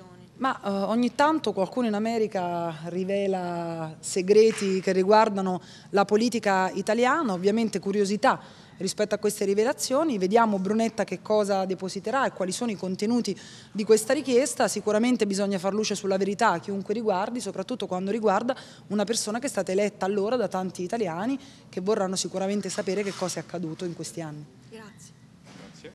missioni? Ma eh, ogni tanto qualcuno in America rivela segreti che riguardano la politica italiana, ovviamente curiosità rispetto a queste rivelazioni, vediamo Brunetta che cosa depositerà e quali sono i contenuti di questa richiesta, sicuramente bisogna far luce sulla verità a chiunque riguardi, soprattutto quando riguarda una persona che è stata eletta allora da tanti italiani che vorranno sicuramente sapere che cosa è accaduto in questi anni. Grazie.